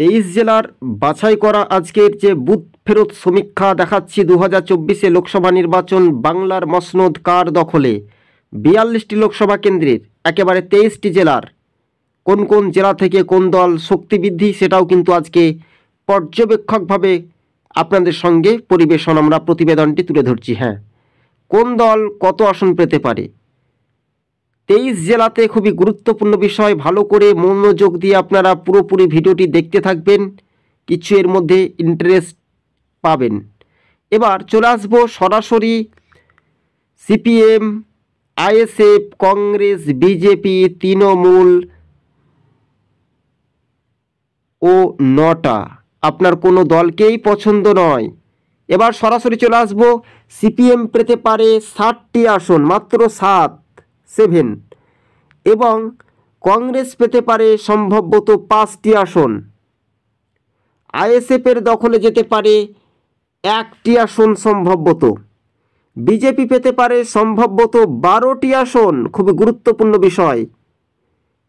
তেইশ জেলার বাছাই করা আজকের যে বুথ ফেরত সমীক্ষা দেখাচ্ছি দু হাজার চব্বিশে লোকসভা নির্বাচন বাংলার মসনদ কার দখলে বিয়াল্লিশটি লোকসভা কেন্দ্রের একেবারে তেইশটি জেলার কোন কোন জেলা থেকে কোন দল শক্তি বৃদ্ধি সেটাও কিন্তু আজকে পর্যবেক্ষকভাবে আপনাদের সঙ্গে পরিবেশন আমরা প্রতিবেদনটি তুলে ধরছি হ্যাঁ কোন দল কত আসন পেতে পারে তেইশ জেলাতে খুবই গুরুত্বপূর্ণ বিষয় ভালো করে মনোযোগ দিয়ে আপনারা পুরোপুরি ভিডিওটি দেখতে থাকবেন কিছু এর মধ্যে ইন্টারেস্ট পাবেন এবার চলে আসবো সরাসরি CPM ISF Congress BJP Trinamool ও নটা আপনার কোনো দলকেই পছন্দ নয় এবার সরাসরি চলে আসবো সিপিএম পেতে পারে ষাটটি আসন মাত্র সাত সেভেন এবং কংগ্রেস পেতে পারে সম্ভবত পাঁচটি আসন আইএসএফের দখলে যেতে পারে একটি আসন সম্ভবত বিজেপি পেতে পারে সম্ভবত বারোটি আসন খুবই গুরুত্বপূর্ণ বিষয়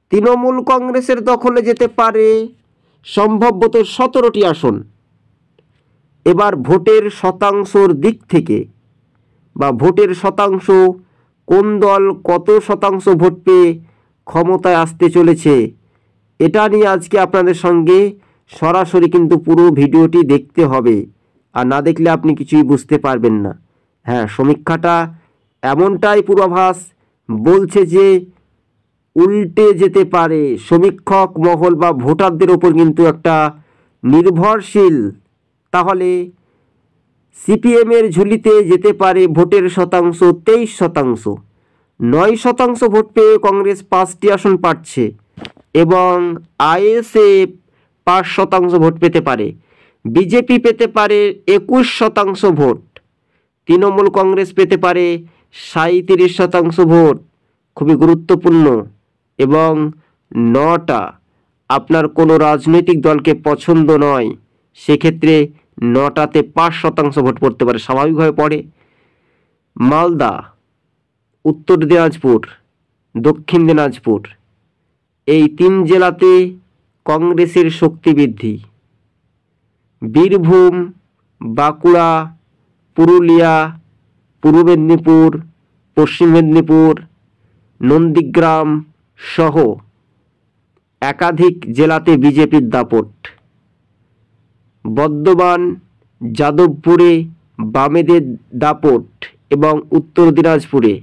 তৃণমূল কংগ্রেসের দখলে যেতে পারে সম্ভবত সতেরোটি আসন এবার ভোটের শতাংশর দিক থেকে বা ভোটের শতাংশ কোন দল কত শতাংশ ভোট পেয়ে ক্ষমতায় আসতে চলেছে এটা নিয়ে আজকে আপনাদের সঙ্গে সরাসরি কিন্তু পুরো ভিডিওটি দেখতে হবে আর না দেখলে আপনি কিছুই বুঝতে পারবেন না হ্যাঁ সমীক্ষাটা এমনটাই পূর্বাভাস বলছে যে উল্টে যেতে পারে সমীক্ষক মহল বা ভোটারদের ওপর কিন্তু একটা নির্ভরশীল তাহলে সিপিএমের ঝুলিতে যেতে পারে ভোটের শতাংশ তেইশ শতাংশ নয় শতাংশ ভোট পেয়ে কংগ্রেস পাঁচটি আসন পাচ্ছে এবং আইএসএফ পাঁচ শতাংশ ভোট পেতে পারে বিজেপি পেতে পারে একুশ শতাংশ ভোট তৃণমূল কংগ্রেস পেতে পারে সাঁত্রিশ শতাংশ ভোট খুবই গুরুত্বপূর্ণ এবং নটা আপনার কোনো রাজনৈতিক দলকে পছন্দ নয় সেক্ষেত্রে নটাতে পাঁচ শতাংশ ভোট পড়তে পারে স্বাভাবিকভাবে পড়ে মালদা উত্তর দিনাজপুর দক্ষিণ দিনাজপুর এই তিন জেলাতে কংগ্রেসের শক্তি বৃদ্ধি বীরভূম বাঁকুড়া পুরুলিয়া পূর্ব মেদিনীপুর পশ্চিম মেদিনীপুর নন্দীগ্রাম সহ একাধিক জেলাতে বিজেপির দাপট বর্ধমান যাদবপুরে বামেদের দাপট এবং উত্তর দিনাজপুরে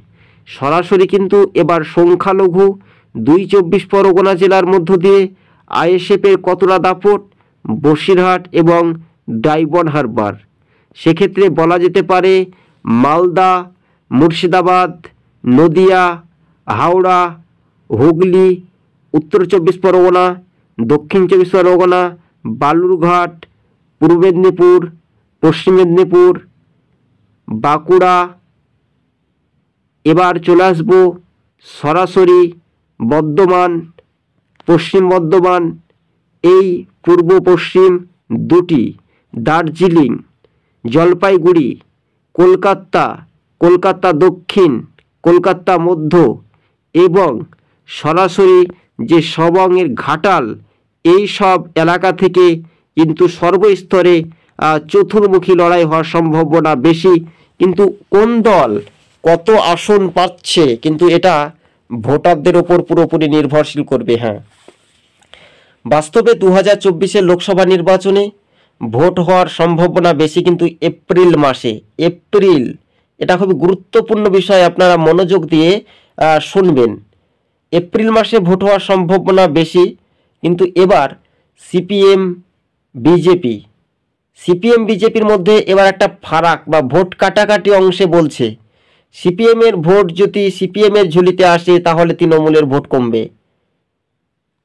সরাসরি কিন্তু এবার সংখ্যালঘু দুই চব্বিশ পরগনা জেলার মধ্য দিয়ে আইএসএফের কতটা দাপট বসিরহাট এবং ডাইবন হারবার সেক্ষেত্রে বলা যেতে পারে মালদা মুর্শিদাবাদ নদিয়া হাওড়া হুগলি উত্তর চব্বিশ পরগনা দক্ষিণ চব্বিশ পরগনা বালুরঘাট পূর্ব মেদিনীপুর পশ্চিম মেদিনীপুর বাঁকুড়া এবার চলে আসব সরাসরি বর্ধমান পশ্চিম বর্ধমান এই পূর্ব পশ্চিম দুটি দার্জিলিং জলপাইগুড়ি কলকাতা কলকাতা দক্ষিণ কলকাতা মধ্য এবং সরাসরি যে সবংয়ের ঘাটাল এই সব এলাকা থেকে কিন্তু সর্বস্তরে চতুর্মুখী লড়াই হওয়ার সম্ভাবনা বেশি কিন্তু কোন দল কত আসন পাচ্ছে কিন্তু এটা ভোটারদের ওপর পুরোপুরি নির্ভরশীল করবে হ্যাঁ বাস্তবে দু হাজার চব্বিশের লোকসভা নির্বাচনে ভোট হওয়ার সম্ভাবনা বেশি কিন্তু এপ্রিল মাসে এপ্রিল এটা খুবই গুরুত্বপূর্ণ বিষয় আপনারা মনোযোগ দিয়ে শুনবেন এপ্রিল মাসে ভোট হওয়ার সম্ভাবনা বেশি কিন্তু এবার সিপিএম বিজেপি সিপিএম বিজেপির মধ্যে এবার একটা ফারাক বা ভোট কাটাকাটি অংশে বলছে সিপিএমের ভোট যদি সিপিএমের ঝুলিতে আসে তাহলে তৃণমূলের ভোট কমবে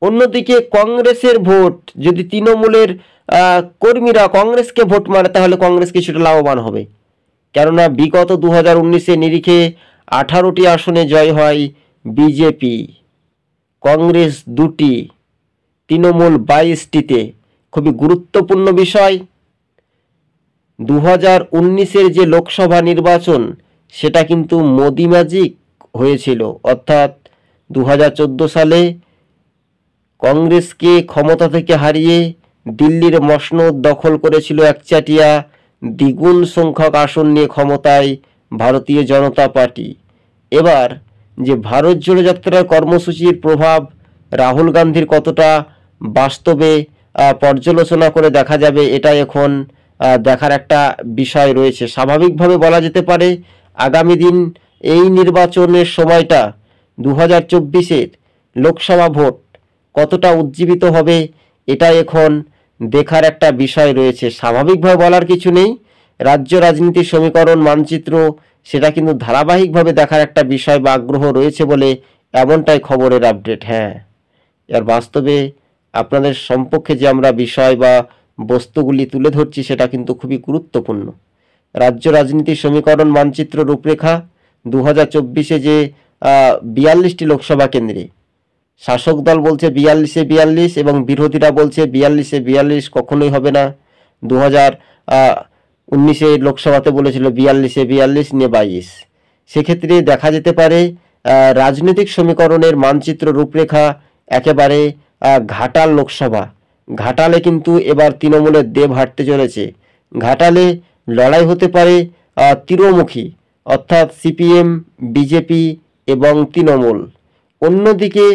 অন্যদিকে কংগ্রেসের ভোট যদি তৃণমূলের কর্মীরা কংগ্রেসকে ভোট মারে তাহলে কংগ্রেস কিছুটা লাভবান হবে কেননা বিগত দু হাজার উনিশে নিরিখে আঠারোটি আসনে জয় হয় বিজেপি কংগ্রেস দুটি তৃণমূল বাইশটিতে খুবই গুরুত্বপূর্ণ বিষয় দু হাজার উনিশের যে লোকসভা নির্বাচন সেটা কিন্তু মোদি ম্যাজিক হয়েছিল অর্থাৎ দু হাজার সালে কংগ্রেসকে ক্ষমতা থেকে হারিয়ে দিল্লির মসনদ দখল করেছিল একচাটিয়া দ্বিগুণ সংখ্যক আসন নিয়ে ক্ষমতায় ভারতীয় জনতা পার্টি এবার যে ভারত জোড়ো যাত্রার কর্মসূচির প্রভাব রাহুল গান্ধীর কতটা বাস্তবে পর্যালোচনা করে দেখা যাবে এটা এখন দেখার একটা বিষয় রয়েছে স্বাভাবিকভাবে বলা যেতে পারে আগামী দিন এই নির্বাচনের সময়টা দু হাজার চব্বিশের লোকসভা ভোট কতটা উজ্জীবিত হবে এটা এখন দেখার একটা বিষয় রয়েছে স্বাভাবিকভাবে বলার কিছু নেই রাজ্য রাজনীতির সমীকরণ মানচিত্র সেটা কিন্তু ধারাবাহিকভাবে দেখার একটা বিষয় বা আগ্রহ রয়েছে বলে এমনটাই খবরের আপডেট হ্যাঁ আর বাস্তবে আপনাদের সম্পর্কে যে আমরা বিষয় বা বস্তুগুলি তুলে ধরছি সেটা কিন্তু খুবই গুরুত্বপূর্ণ রাজ্য রাজনীতির সমীকরণ মানচিত্র রূপরেখা দু হাজার চব্বিশে যে বিয়াল্লিশটি লোকসভা কেন্দ্রে শাসক দল বলছে বিয়াল্লিশে বিয়াল্লিশ এবং বিরোধীরা বলছে বিয়াল্লিশে বিয়াল্লিশ কখনোই হবে না দু হাজার উনিশে লোকসভাতে বলেছিল বিয়াল্লিশে বিয়াল্লিশ নিয়ে বাইশ সেক্ষেত্রে দেখা যেতে পারে রাজনৈতিক সমীকরণের মানচিত্র রূপরেখা একেবারে ঘাটাল লোকসভা ঘাটালে কিন্তু এবার তৃণমূলের দেব হাঁটতে চলেছে ঘাটালে লড়াই হতে পারে তৃণমুখী অর্থাৎ সিপিএম বিজেপি এবং তৃণমূল অন্যদিকে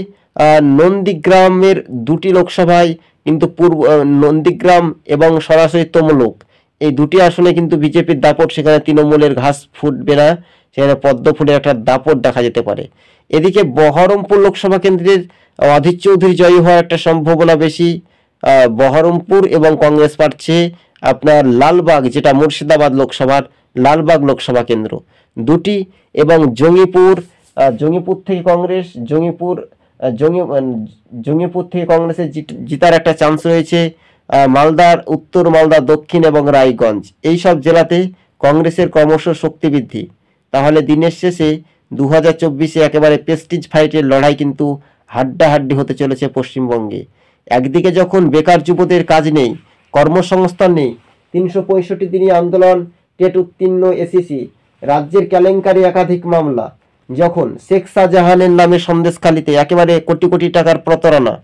নন্দীগ্রামের দুটি লোকসভায় কিন্তু পূর্ব নন্দীগ্রাম এবং সরাসরি তমলুক এই দুটি আসনে কিন্তু বিজেপির দাপট সেখানে তৃণমূলের ঘাস ফুটবে না সেখানে পদ্ম ফুলের একটা দাপট দেখা যেতে পারে এদিকে বহরমপুর লোকসভা কেন্দ্রের অধীর চৌধুরী জয়ী হওয়ার একটা সম্ভাবনা বেশি বহরমপুর এবং কংগ্রেস পাচ্ছে আপনার লালবাগ যেটা মুর্শিদাবাদ লোকসভার লালবাগ লোকসভা কেন্দ্র দুটি এবং জঙ্গিপুর জঙ্গিপুর থেকে কংগ্রেস জঙ্গিপুর জঙ্গি মানে জঙ্গিপুর থেকে কংগ্রেসের জিতার একটা চান্স রয়েছে মালদার উত্তর মালদা দক্ষিণ এবং রায়গঞ্জ এই সব জেলাতে কংগ্রেসের ক্রমশ শক্তি বৃদ্ধি তাহলে দিনের শেষে দু হাজার চব্বিশে একেবারে প্রেস্টিজ ফাইটের লড়াই কিন্তু হাড্ডাহাড্ডি হতে চলেছে পশ্চিমবঙ্গে একদিকে যখন বেকার যুবদের কাজ নেই কর্মসংস্থান নেই তিনশো পঁয়ষট্টি দিনই আন্দোলন টেট উত্তীর্ণ এসিসি রাজ্যের কেলেঙ্কারি একাধিক মামলা যখন শেখ শাহজাহানের নামে সন্দেশখালিতে একেবারে কোটি কোটি টাকার প্রতারণা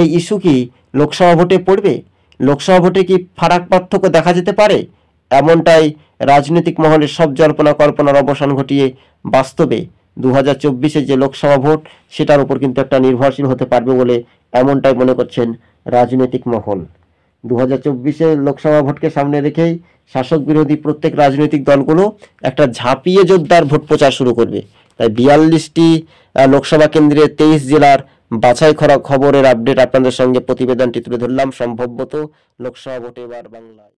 এই ইস্যু কি লোকসভা ভোটে পড়বে লোকসভা ভোটে কি ফারাক পার্থক্য দেখা যেতে পারে এমনটাই রাজনৈতিক মহলের সব জল্পনা কল্পনার অবসান ঘটিয়ে বাস্তবে দু হাজার যে লোকসভা ভোট সেটার উপর কিন্তু একটা নির্ভরশীল হতে পারবে বলে এমনটাই মনে করছেন রাজনৈতিক মহল দু হাজার লোকসভা ভোটকে সামনে রেখেই শাসক বিরোধী প্রত্যেক রাজনৈতিক দলগুলো একটা ঝাঁপিয়ে জোরদার ভোট প্রচার শুরু করবে তাই বিয়াল্লিশটি লোকসভা কেন্দ্রে তেইশ জেলার বাছাই খরা খবরের আপডেট আপনাদের সঙ্গে প্রতিবেদনটি তুলে ধরলাম সম্ভবত লোকসভা ভোটে এবার বাংলায়